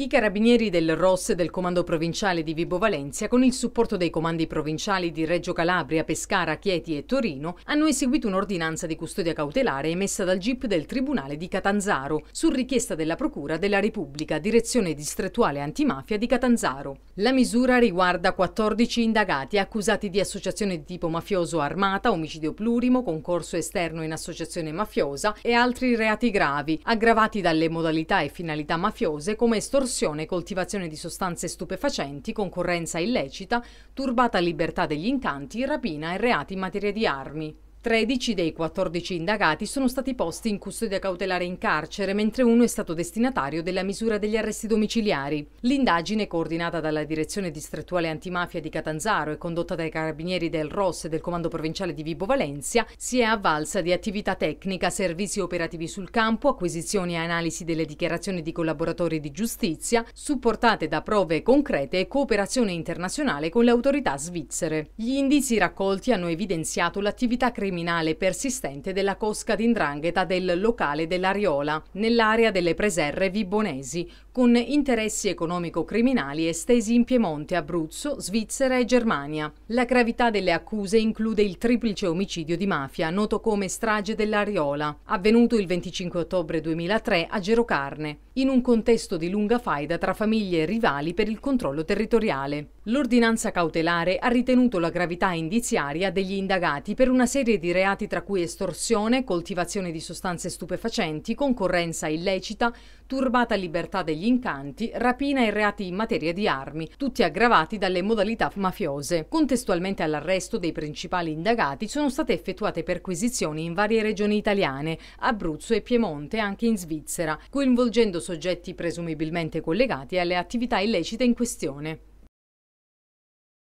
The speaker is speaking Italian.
I carabinieri del ROS e del Comando Provinciale di Vibo Valencia, con il supporto dei comandi provinciali di Reggio Calabria, Pescara, Chieti e Torino, hanno eseguito un'ordinanza di custodia cautelare emessa dal GIP del Tribunale di Catanzaro, su richiesta della Procura della Repubblica, Direzione Distrettuale Antimafia di Catanzaro. La misura riguarda 14 indagati accusati di associazione di tipo mafioso armata, omicidio plurimo, concorso esterno in associazione mafiosa e altri reati gravi, aggravati dalle modalità e finalità mafiose come estorsione estorsione, coltivazione di sostanze stupefacenti, concorrenza illecita, turbata libertà degli incanti, rapina e reati in materia di armi. 13 dei 14 indagati sono stati posti in custodia cautelare in carcere, mentre uno è stato destinatario della misura degli arresti domiciliari. L'indagine, coordinata dalla Direzione Distrettuale Antimafia di Catanzaro e condotta dai carabinieri del ROS e del Comando Provinciale di Vibo Valencia, si è avvalsa di attività tecnica, servizi operativi sul campo, acquisizioni e analisi delle dichiarazioni di collaboratori di giustizia, supportate da prove concrete e cooperazione internazionale con le autorità svizzere. Gli indizi raccolti hanno evidenziato l'attività criminale criminale persistente della cosca d'indrangheta del locale dell'Ariola, nell'area delle preserre vibonesi, con interessi economico-criminali estesi in Piemonte, Abruzzo, Svizzera e Germania. La gravità delle accuse include il triplice omicidio di mafia, noto come strage dell'Ariola, avvenuto il 25 ottobre 2003 a Gerocarne, in un contesto di lunga faida tra famiglie rivali per il controllo territoriale. L'ordinanza cautelare ha ritenuto la gravità indiziaria degli indagati per una serie di reati tra cui estorsione, coltivazione di sostanze stupefacenti, concorrenza illecita, turbata libertà degli incanti, rapina e reati in materia di armi, tutti aggravati dalle modalità mafiose. Contestualmente all'arresto dei principali indagati sono state effettuate perquisizioni in varie regioni italiane, Abruzzo e Piemonte, anche in Svizzera, coinvolgendo soggetti presumibilmente collegati alle attività illecite in questione.